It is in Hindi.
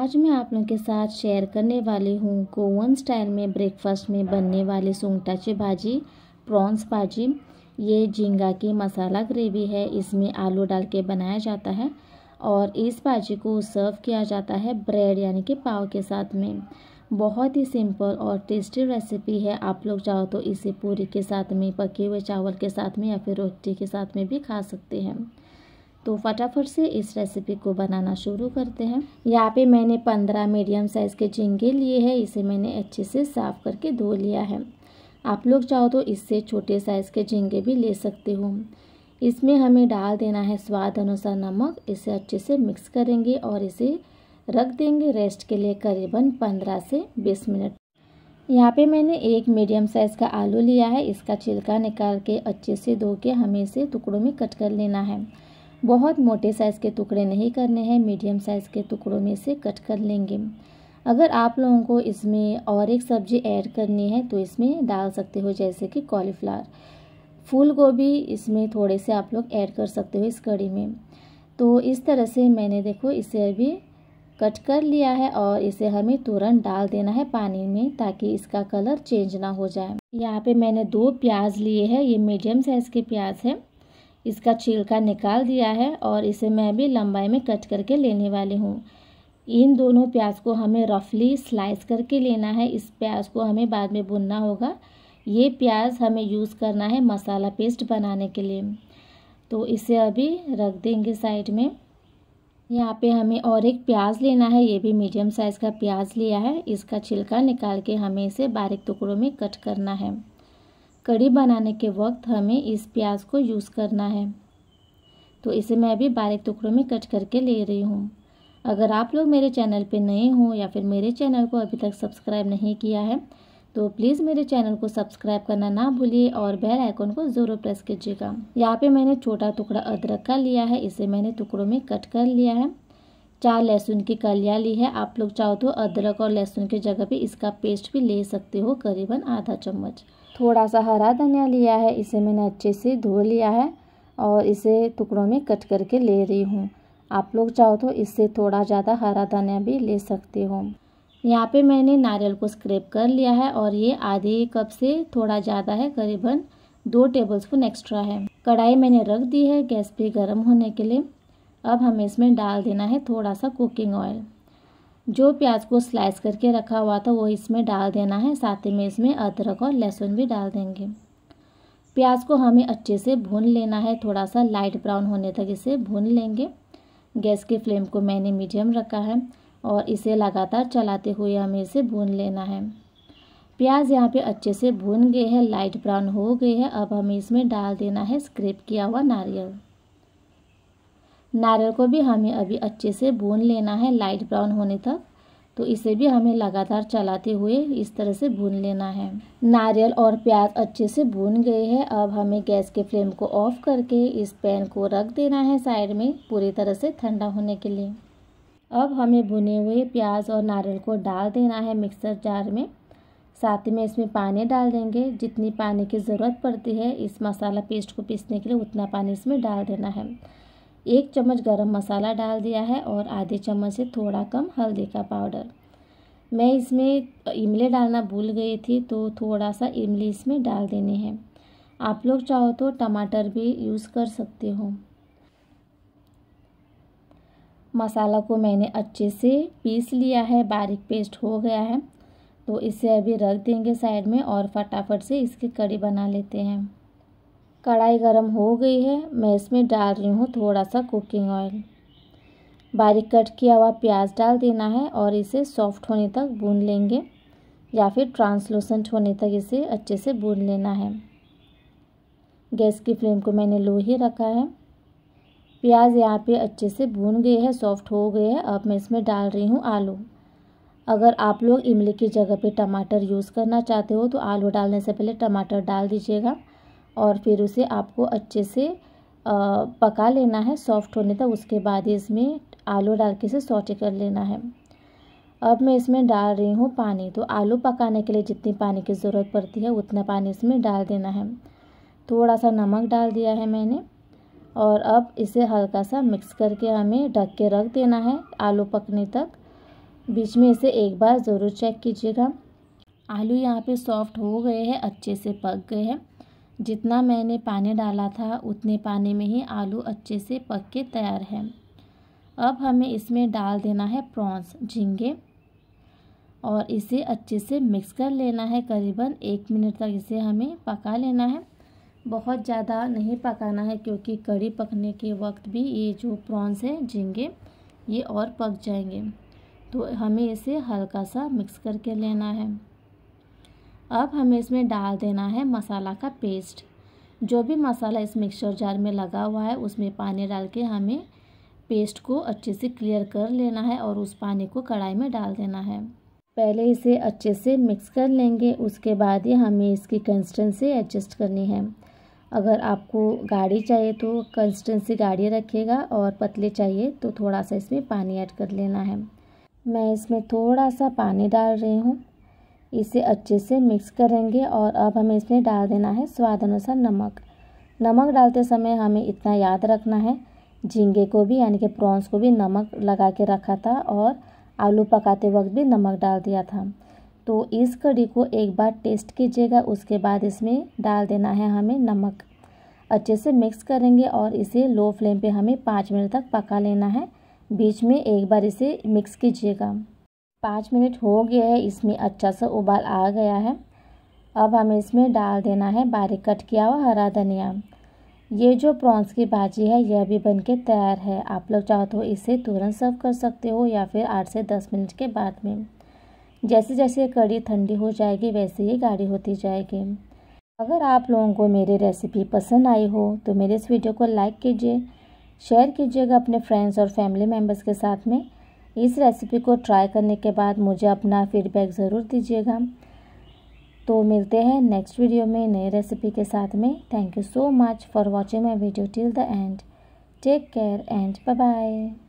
आज मैं आप लोगों के साथ शेयर करने वाली हूँ गोवन स्टाइल में ब्रेकफास्ट में बनने वाली सूंगटाची भाजी प्रॉन्स भाजी ये झींगा की मसाला ग्रेवी है इसमें आलू डाल के बनाया जाता है और इस भाजी को सर्व किया जाता है ब्रेड यानी कि पाव के साथ में बहुत ही सिंपल और टेस्टी रेसिपी है आप लोग चाहो तो इसे पूरी के साथ में पके हुए चावल के साथ में या फिर रोटी के साथ में भी खा सकते हैं तो फटाफट से इस रेसिपी को बनाना शुरू करते हैं यहाँ पे मैंने पंद्रह मीडियम साइज़ के झींगे लिए हैं इसे मैंने अच्छे से साफ़ करके धो लिया है आप लोग चाहो तो इससे छोटे साइज़ के झींगे भी ले सकते हो इसमें हमें डाल देना है स्वाद अनुसार नमक इसे अच्छे से मिक्स करेंगे और इसे रख देंगे रेस्ट के लिए करीबन पंद्रह से बीस मिनट यहाँ पे मैंने एक मीडियम साइज़ का आलू लिया है इसका छिलका निकाल के अच्छे से धो के हमें इसे टुकड़ों में कट कर लेना है बहुत मोटे साइज़ के टुकड़े नहीं करने हैं मीडियम साइज़ के टुकड़ों में से कट कर लेंगे अगर आप लोगों को इसमें और एक सब्ज़ी ऐड करनी है तो इसमें डाल सकते हो जैसे कि कॉलीफ्लावर फूल गोभी इसमें थोड़े से आप लोग ऐड कर सकते हो इस कड़ी में तो इस तरह से मैंने देखो इसे अभी कट कर लिया है और इसे हमें तुरंत डाल देना है पानी में ताकि इसका कलर चेंज ना हो जाए यहाँ पे मैंने दो प्याज लिए हैं ये मीडियम साइज़ के प्याज है इसका छिलका निकाल दिया है और इसे मैं भी लंबाई में कट करके लेने वाली हूँ इन दोनों प्याज को हमें रफली स्लाइस करके लेना है इस प्याज को हमें बाद में भुनना होगा ये प्याज हमें यूज़ करना है मसाला पेस्ट बनाने के लिए तो इसे अभी रख देंगे साइड में यहाँ पे हमें और एक प्याज लेना है ये भी मीडियम साइज़ का प्याज लिया है इसका छिलका निकाल के हमें इसे बारीक टुकड़ों में कट करना है कड़ी बनाने के वक्त हमें इस प्याज को यूज़ करना है तो इसे मैं अभी बारीक टुकड़ों में कट करके ले रही हूँ अगर आप लोग मेरे चैनल पर नए हों या फिर मेरे चैनल को अभी तक सब्सक्राइब नहीं किया है तो प्लीज़ मेरे चैनल को सब्सक्राइब करना ना भूलिए और बेल आइकन को ज़रूर प्रेस कीजिएगा यहाँ पे मैंने छोटा टुकड़ा अदरक का लिया है इसे मैंने टुकड़ों में कट कर लिया है चार लहसुन की कलियाँ ली है आप लोग चाहो तो अदरक और लहसुन की जगह पर इसका पेस्ट भी ले सकते हो करीबन आधा चम्मच थोड़ा सा हरा धनिया लिया है इसे मैंने अच्छे से धो लिया है और इसे टुकड़ों में कट करके ले रही हूँ आप लोग चाहो तो इससे थोड़ा ज़्यादा हरा धनिया भी ले सकते हो यहाँ पे मैंने नारियल को स्क्रैप कर लिया है और ये आधे कप से थोड़ा ज़्यादा है करीबन दो टेबलस्पून एक्स्ट्रा है कढ़ाई मैंने रख दी है गैस पे गर्म होने के लिए अब हमें इसमें डाल देना है थोड़ा सा कुकिंग ऑयल जो प्याज को स्लाइस करके रखा हुआ था वो इसमें डाल देना है साथ ही में इसमें अदरक और लहसुन भी डाल देंगे प्याज को हमें अच्छे से भून लेना है थोड़ा सा लाइट ब्राउन होने तक इसे भून लेंगे गैस के फ्लेम को मैंने मीडियम रखा है और इसे लगातार चलाते हुए हमें इसे भून लेना है प्याज यहाँ पे अच्छे से भून गए हैं लाइट ब्राउन हो गए हैं अब हमें इसमें डाल देना है स्क्रेप किया हुआ नारियल नारियल को भी हमें अभी अच्छे से भून लेना है लाइट ब्राउन होने तक तो इसे भी हमें लगातार चलाते हुए इस तरह से भून लेना है नारियल और प्याज अच्छे से भून गए हैं अब हमें गैस के फ्लेम को ऑफ करके इस पैन को रख देना है साइड में पूरी तरह से ठंडा होने के लिए अब हमें भुने हुए प्याज और नारियल को डाल देना है मिक्सर जार में साथ में इसमें पानी डाल देंगे जितनी पानी की ज़रूरत पड़ती है इस मसाला पेस्ट को पीसने के लिए उतना पानी इसमें डाल देना है एक चम्मच गरम मसाला डाल दिया है और आधे चम्मच से थोड़ा कम हल्दी का पाउडर मैं इसमें इमली डालना भूल गई थी तो थोड़ा सा इमली इसमें डाल देने हैं आप लोग चाहो तो टमाटर भी यूज़ कर सकते हो मसाला को मैंने अच्छे से पीस लिया है बारीक पेस्ट हो गया है तो इसे अभी रख देंगे साइड में और फटाफट से इसकी कड़ी बना लेते हैं कढ़ाई गरम हो गई है मैं इसमें डाल रही हूँ थोड़ा सा कुकिंग ऑयल बारीक कट किया हुआ प्याज डाल देना है और इसे सॉफ्ट होने तक भून लेंगे या फिर ट्रांसलूसेंट होने तक इसे अच्छे से भून लेना है गैस की फ्लेम को मैंने लो ही रखा है प्याज यहाँ पे अच्छे से भून गए हैं सॉफ्ट हो गए हैं अब मैं इसमें डाल रही हूँ आलू अगर आप लोग इमली की जगह पे टमाटर यूज़ करना चाहते हो तो आलू डालने से पहले टमाटर डाल दीजिएगा और फिर उसे आपको अच्छे से पका लेना है सॉफ्ट होने तक उसके बाद ही इसमें आलू डाल के इसे सोटे कर लेना है अब मैं इसमें डाल रही हूँ पानी तो आलू पकाने के लिए जितनी पानी की ज़रूरत पड़ती है उतना पानी इसमें डाल देना है थोड़ा सा नमक डाल दिया है मैंने और अब इसे हल्का सा मिक्स करके हमें ढक के रख देना है आलू पकने तक बीच में इसे एक बार ज़रूर चेक कीजिएगा आलू यहाँ पे सॉफ्ट हो गए हैं अच्छे से पक गए हैं जितना मैंने पानी डाला था उतने पानी में ही आलू अच्छे से पक के तैयार है अब हमें इसमें डाल देना है प्रॉन्स झींगे और इसे अच्छे से मिक्स कर लेना है करीबन एक मिनट तक इसे हमें पका लेना है बहुत ज़्यादा नहीं पकाना है क्योंकि कड़ी पकने के वक्त भी ये जो प्रॉन्स है झींगे ये और पक जाएंगे तो हमें इसे हल्का सा मिक्स करके लेना है अब हमें इसमें डाल देना है मसाला का पेस्ट जो भी मसाला इस मिक्सचर जार में लगा हुआ है उसमें पानी डाल के हमें पेस्ट को अच्छे से क्लियर कर लेना है और उस पानी को कढ़ाई में डाल देना है पहले इसे अच्छे से मिक्स कर लेंगे उसके बाद ही हमें इसकी कंसिस्टेंसी एडजस्ट करनी है अगर आपको गाढ़ी चाहिए तो कंसिस्टेंसी गाढ़ी रखिएगा और पतले चाहिए तो थोड़ा सा इसमें पानी ऐड कर लेना है मैं इसमें थोड़ा सा पानी डाल रही हूँ इसे अच्छे से मिक्स करेंगे और अब हमें इसमें डाल देना है स्वाद अनुसार नमक नमक डालते समय हमें इतना याद रखना है झींगे को भी यानी कि प्रॉन्स को भी नमक लगा के रखा था और आलू पकाते वक्त भी नमक डाल दिया था तो इस कड़ी को एक बार टेस्ट कीजिएगा उसके बाद इसमें डाल देना है हमें नमक अच्छे से मिक्स करेंगे और इसे लो फ्लेम पे हमें पाँच मिनट तक पका लेना है बीच में एक बार इसे मिक्स कीजिएगा पाँच मिनट हो गया है इसमें अच्छा सा उबाल आ गया है अब हमें इसमें डाल देना है बारीक कट किया हुआ हरा धनिया ये जो प्रॉन्स की भाजी है यह भी बन के तैयार है आप लोग चाहो तो इसे तुरंत सर्व कर सकते हो या फिर आठ से दस मिनट के बाद में जैसे जैसे कड़ी ठंडी हो जाएगी वैसे ही गाढ़ी होती जाएगी अगर आप लोगों को मेरी रेसिपी पसंद आई हो तो मेरे इस वीडियो को लाइक कीजिए शेयर कीजिएगा अपने फ्रेंड्स और फैमिली मेम्बर्स के साथ में इस रेसिपी को ट्राई करने के बाद मुझे अपना फीडबैक ज़रूर दीजिएगा तो मिलते हैं नेक्स्ट वीडियो में नए रेसिपी के साथ में thank you so much for watching my video till the end take care and bye bye